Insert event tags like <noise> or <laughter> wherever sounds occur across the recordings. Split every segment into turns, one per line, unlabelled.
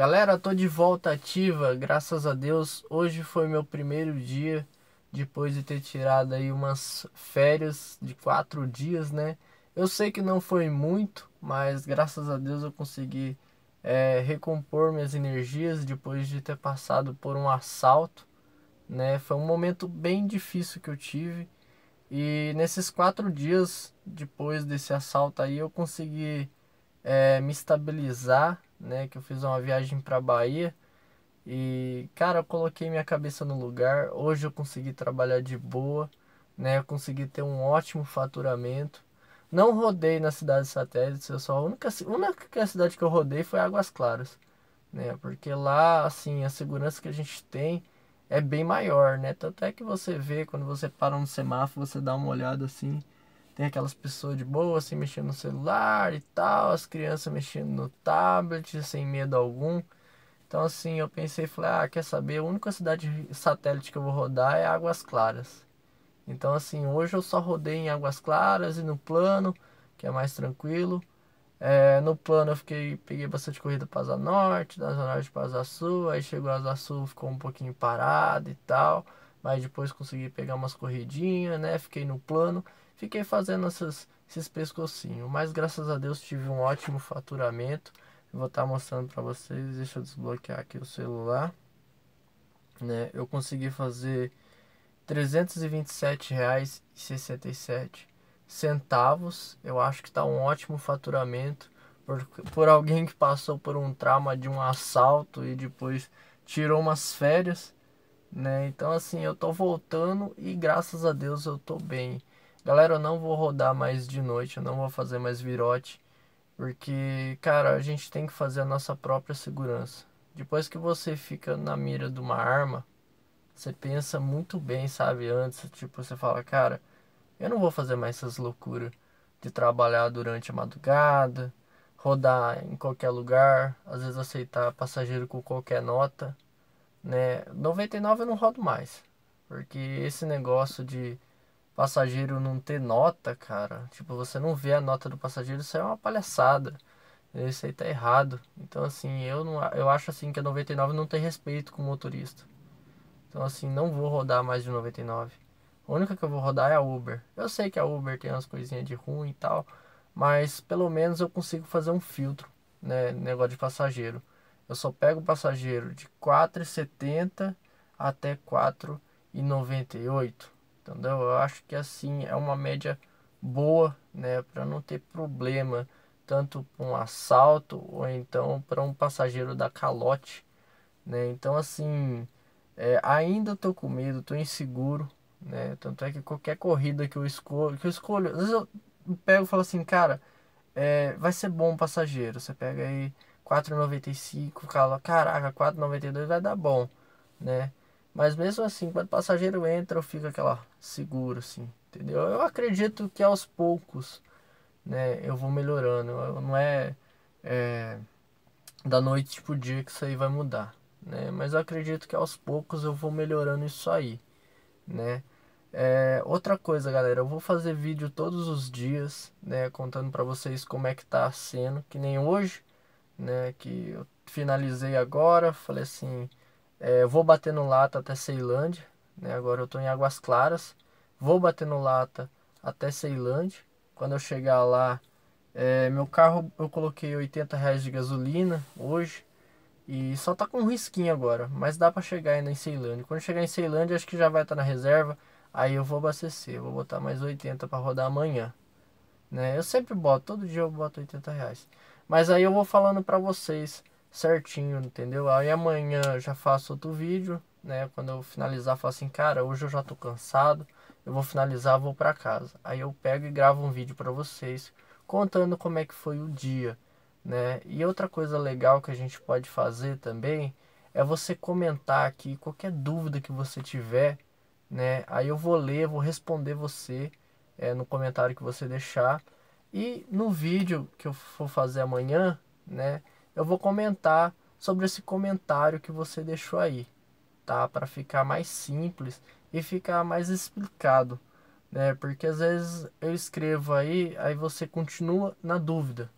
Galera, tô de volta ativa, graças a Deus. Hoje foi meu primeiro dia depois de ter tirado aí umas férias de quatro dias, né? Eu sei que não foi muito, mas graças a Deus eu consegui é, recompor minhas energias depois de ter passado por um assalto, né? Foi um momento bem difícil que eu tive e nesses quatro dias depois desse assalto aí eu consegui é, me estabilizar né? Que eu fiz uma viagem para Bahia e, cara, eu coloquei minha cabeça no lugar. Hoje eu consegui trabalhar de boa, né? Eu consegui ter um ótimo faturamento. Não rodei na cidade satélites, eu só a única, a única cidade que eu rodei foi Águas Claras, né? Porque lá, assim, a segurança que a gente tem é bem maior, né? Tanto é que você vê quando você para no semáforo, você dá uma olhada assim, tem aquelas pessoas de boa, assim, mexendo no celular e tal, as crianças mexendo no tablet, sem medo algum. Então, assim, eu pensei, falei, ah, quer saber, a única cidade satélite que eu vou rodar é Águas Claras. Então, assim, hoje eu só rodei em Águas Claras e no plano, que é mais tranquilo. É, no plano eu fiquei, peguei bastante corrida para Asa Norte, da Asa Norte para Asa Sul, aí chegou a Asa Sul, ficou um pouquinho parado e tal mas depois consegui pegar umas corridinhas, né? Fiquei no plano, fiquei fazendo essas, esses pescocinhos, mas graças a Deus tive um ótimo faturamento. Vou estar tá mostrando para vocês, deixa eu desbloquear aqui o celular. Né? Eu consegui fazer R$ 327,67 centavos. Eu acho que está um ótimo faturamento por, por alguém que passou por um trauma de um assalto e depois tirou umas férias né? Então assim, eu tô voltando e graças a Deus eu tô bem. Galera, eu não vou rodar mais de noite, eu não vou fazer mais virote, porque, cara, a gente tem que fazer a nossa própria segurança. Depois que você fica na mira de uma arma, você pensa muito bem, sabe? Antes, tipo, você fala, cara, eu não vou fazer mais essas loucuras de trabalhar durante a madrugada, rodar em qualquer lugar, às vezes aceitar passageiro com qualquer nota. Né? 99 eu não rodo mais. Porque esse negócio de passageiro não ter nota, cara, tipo, você não vê a nota do passageiro, isso é uma palhaçada. Isso aí tá errado. Então assim, eu não eu acho assim que a 99 não tem respeito com o motorista. Então assim, não vou rodar mais de 99. A única que eu vou rodar é a Uber. Eu sei que a Uber tem umas coisinhas de ruim e tal, mas pelo menos eu consigo fazer um filtro, né, negócio de passageiro eu só pego passageiro de 4,70 até 4,98. Entendeu? Eu acho que assim é uma média boa, né, para não ter problema tanto para um assalto ou então para um passageiro da calote, né? Então assim, é, ainda tô com medo, tô inseguro, né? Tanto é que qualquer corrida que eu escolho, que eu escolho, às vezes eu pego e falo assim, cara, é, vai ser bom passageiro. Você pega aí 4,95, cala caraca, 4,92 vai dar bom, né? Mas mesmo assim, quando o passageiro entra, eu fico aquela seguro, assim, entendeu? Eu acredito que aos poucos, né, eu vou melhorando. Eu, não é, é da noite pro dia que isso aí vai mudar, né? Mas eu acredito que aos poucos eu vou melhorando isso aí, né? É, outra coisa, galera, eu vou fazer vídeo todos os dias, né, contando para vocês como é que tá sendo, que nem hoje né? Que eu finalizei agora, falei assim, é, vou bater no lata até Ceilândia, né? Agora eu estou em Águas Claras, vou bater no lata até Ceilândia. Quando eu chegar lá, é, meu carro eu coloquei 80 reais de gasolina hoje e só tá com um risquinho agora, mas dá para chegar ainda em Ceilândia. Quando chegar em Ceilândia, acho que já vai estar tá na reserva. Aí eu vou abastecer, vou botar mais 80 para rodar amanhã. Né? Eu sempre boto, todo dia eu boto 80 reais. Mas aí eu vou falando para vocês certinho, entendeu? Aí amanhã eu já faço outro vídeo, né? Quando eu finalizar, eu falo assim, cara, hoje eu já tô cansado, eu vou finalizar, vou para casa. Aí eu pego e gravo um vídeo para vocês contando como é que foi o dia, né? E outra coisa legal que a gente pode fazer também é você comentar aqui qualquer dúvida que você tiver, né? Aí eu vou ler, vou responder você é, no comentário que você deixar. E no vídeo que eu for fazer amanhã, né, eu vou comentar sobre esse comentário que você deixou aí, tá? Para ficar mais simples e ficar mais explicado, né? Porque às vezes eu escrevo aí, aí você continua na dúvida,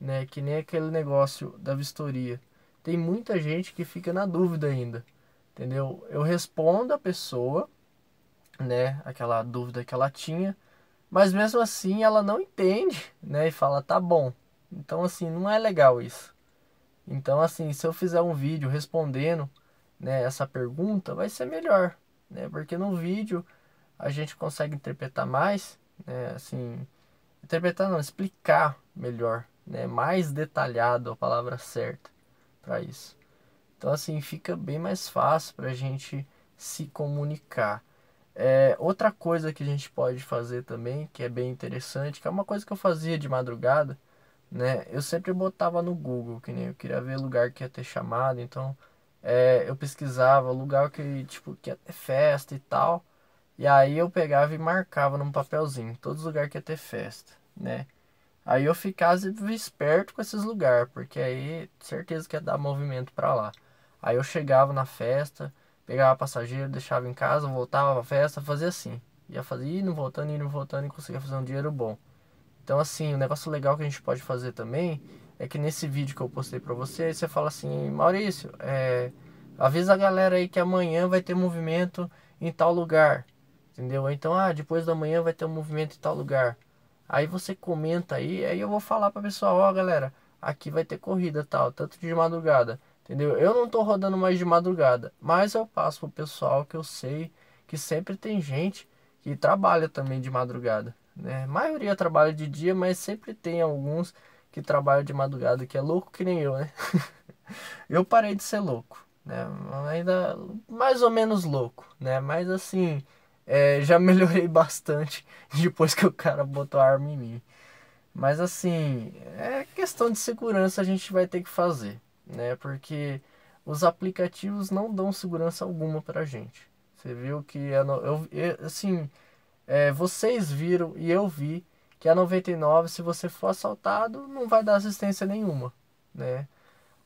né? Que nem aquele negócio da vistoria. Tem muita gente que fica na dúvida ainda, entendeu? Eu respondo a pessoa, né? Aquela dúvida que ela tinha mas mesmo assim ela não entende, né? E fala, tá bom. Então assim, não é legal isso. Então assim, se eu fizer um vídeo respondendo né, essa pergunta, vai ser melhor. Né? Porque no vídeo a gente consegue interpretar mais, né? assim, interpretar não, explicar melhor, né? mais detalhado a palavra certa para isso. Então assim, fica bem mais fácil para a gente se comunicar. É, outra coisa que a gente pode fazer também, que é bem interessante, que é uma coisa que eu fazia de madrugada, né? Eu sempre botava no Google, que nem eu queria ver lugar que ia ter chamado, então é, eu pesquisava lugar que, tipo, que ia ter festa e tal. E aí eu pegava e marcava num papelzinho, todos os lugares que ia ter festa, né? Aí eu ficava esperto com esses lugares, porque aí certeza que ia dar movimento para lá. Aí eu chegava na festa, Pegava passageiro, deixava em casa, voltava pra festa, fazia assim. Ia fazer indo, voltando, indo, voltando e conseguia fazer um dinheiro bom. Então, assim, o um negócio legal que a gente pode fazer também é que nesse vídeo que eu postei pra você, você fala assim: Maurício, é, avisa a galera aí que amanhã vai ter movimento em tal lugar. Entendeu? Então, ah, depois da manhã vai ter um movimento em tal lugar. Aí você comenta aí, aí eu vou falar pra pessoal: ó, oh, galera, aqui vai ter corrida tal, tanto de madrugada. Entendeu? Eu não estou rodando mais de madrugada, mas eu passo pro pessoal que eu sei que sempre tem gente que trabalha também de madrugada, né? A maioria trabalha de dia, mas sempre tem alguns que trabalham de madrugada, que é louco que nem eu, né? <laughs> eu parei de ser louco, né? Ainda mais ou menos louco, né? Mas assim, é, já <laughs> melhorei bastante depois que o cara botou a arma em mim. Mas assim, é questão de segurança a gente vai ter que fazer né? Porque os aplicativos não dão segurança alguma para gente. Você viu que eu, eu assim, é, vocês viram e eu vi que a 99, se você for assaltado, não vai dar assistência nenhuma, né?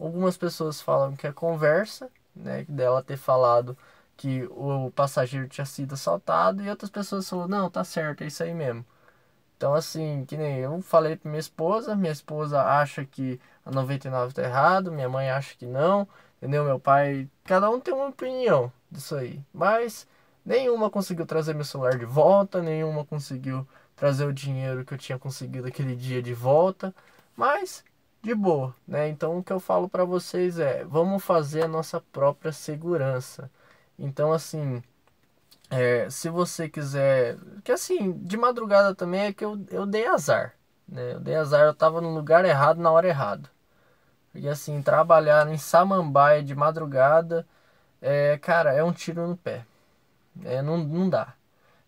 Algumas pessoas falam que é conversa, né? Dela ter falado que o passageiro tinha sido assaltado e outras pessoas falam, não, tá certo, é isso aí mesmo. Então, assim, que nem eu falei pra minha esposa, minha esposa acha que a 99 tá errado, minha mãe acha que não, entendeu? Meu pai, cada um tem uma opinião disso aí. Mas nenhuma conseguiu trazer meu celular de volta, nenhuma conseguiu trazer o dinheiro que eu tinha conseguido aquele dia de volta, mas de boa, né? Então o que eu falo para vocês é, vamos fazer a nossa própria segurança. Então assim, é, se você quiser, que assim, de madrugada também é que eu, eu dei azar, né? Eu dei azar, eu tava no lugar errado na hora errada. E assim, trabalhar em Samambaia de madrugada, é, cara, é um tiro no pé. É, não, não dá.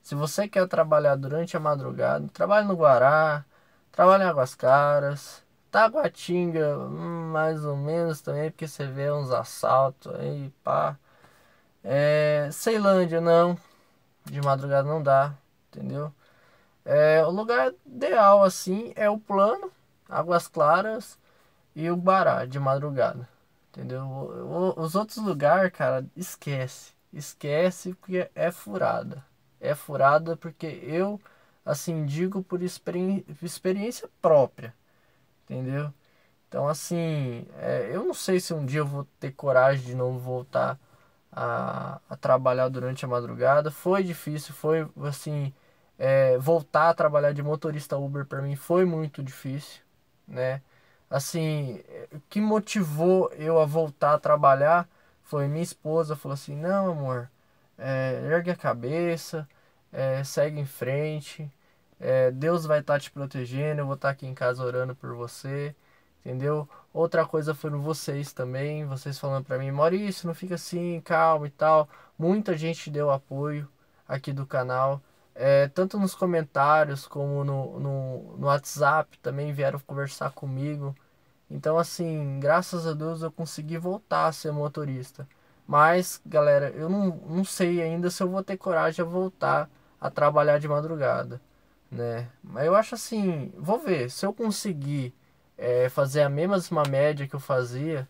Se você quer trabalhar durante a madrugada, trabalhe no Guará, trabalhe em Águas Caras, Taguatinga, hum, mais ou menos também, porque você vê uns assaltos aí, pá. É, Ceilândia, não. De madrugada não dá, entendeu? É, o lugar ideal assim é o plano, Águas Claras e o Bará de madrugada. Entendeu? os outros lugares, cara, esquece. Esquece porque é furada. É furada porque eu assim digo por experi experiência própria. Entendeu? Então assim, é, eu não sei se um dia eu vou ter coragem de não voltar a, a trabalhar durante a madrugada. Foi difícil, foi assim é, voltar a trabalhar de motorista Uber para mim foi muito difícil, né? Assim, o que motivou eu a voltar a trabalhar foi minha esposa falou assim, não amor, é, ergue a cabeça, é, segue em frente, é, Deus vai estar tá te protegendo, eu vou estar tá aqui em casa orando por você, entendeu? Outra coisa foram vocês também, vocês falando para mim, Maurício, não fica assim, calma e tal. Muita gente deu apoio aqui do canal é, tanto nos comentários como no, no, no, WhatsApp também vieram conversar comigo. Então, assim, graças a Deus eu consegui voltar a ser motorista. Mas, galera, eu não, não sei ainda se eu vou ter coragem a voltar a trabalhar de madrugada, né? Mas eu acho assim, vou ver, se eu conseguir é, fazer a mesma média que eu fazia,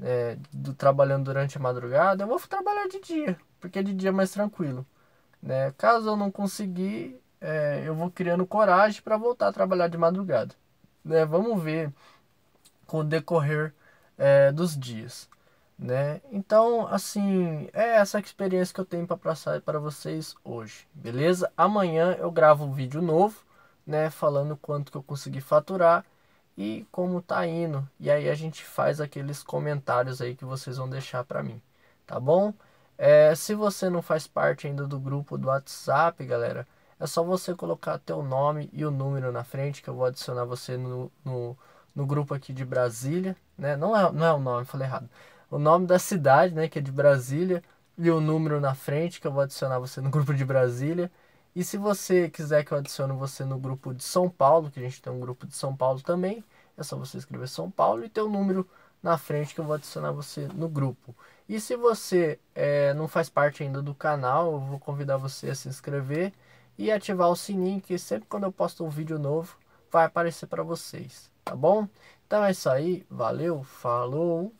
é, do trabalhando durante a madrugada, eu vou trabalhar de dia, porque é de dia é mais tranquilo. Né? Caso eu não conseguir, é, eu vou criando coragem para voltar a trabalhar de madrugada. Né? Vamos ver com o decorrer é, dos dias. Né? Então, assim, é essa experiência que eu tenho para passar para vocês hoje, beleza? Amanhã eu gravo um vídeo novo, né, falando quanto que eu consegui faturar e como tá indo. E aí a gente faz aqueles comentários aí que vocês vão deixar para mim, tá bom? É, se você não faz parte ainda do grupo do WhatsApp, galera, é só você colocar teu nome e o número na frente, que eu vou adicionar você no, no, no grupo aqui de Brasília, né? Não é, não é o nome, falei errado. O nome da cidade, né, que é de Brasília, e o número na frente, que eu vou adicionar você no grupo de Brasília. E se você quiser que eu adicione você no grupo de São Paulo, que a gente tem um grupo de São Paulo também, é só você escrever São Paulo e teu número na frente que eu vou adicionar você no grupo. E se você é, não faz parte ainda do canal, eu vou convidar você a se inscrever e ativar o sininho que sempre quando eu posto um vídeo novo vai aparecer para vocês, tá bom? Então é isso aí, valeu, falou!